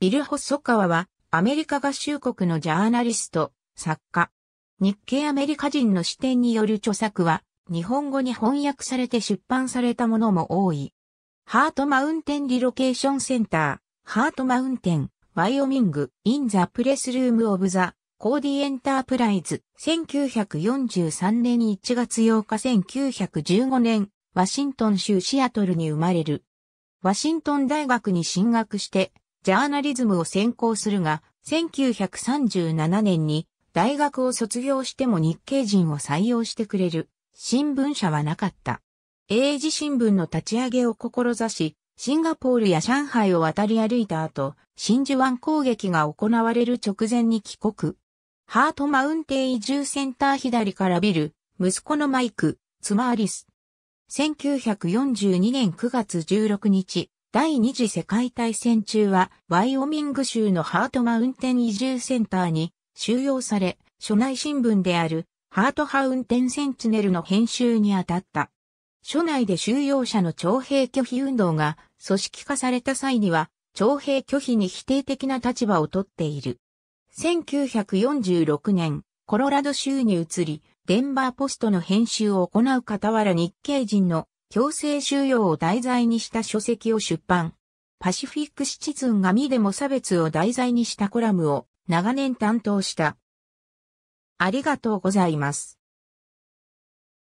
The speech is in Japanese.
ビル・ホッカ川は、アメリカ合衆国のジャーナリスト、作家。日系アメリカ人の視点による著作は、日本語に翻訳されて出版されたものも多い。ハートマウンテンリロケーションセンター、ハートマウンテン、ワイオミング、インザプレスルームオブザ、コーディエンタープライズ、1943年1月8日1915年、ワシントン州シアトルに生まれる。ワシントン大学に進学して、ジャーナリズムを専攻するが、1937年に大学を卒業しても日系人を採用してくれる新聞社はなかった。英字新聞の立ち上げを志し、シンガポールや上海を渡り歩いた後、真珠湾攻撃が行われる直前に帰国。ハートマウンテン移住センター左からビル、息子のマイク、妻アリス。1942年9月16日、第二次世界大戦中は、ワイオミング州のハートマウンテン移住センターに収容され、所内新聞であるハートハウンテンセンチネルの編集に当たった。所内で収容者の徴兵拒否運動が組織化された際には、徴兵拒否に否定的な立場をとっている。1946年、コロラド州に移り、デンバーポストの編集を行う傍ら日系人の強制収容を題材にした書籍を出版。パシフィックシチズンが身でも差別を題材にしたコラムを長年担当した。ありがとうございます。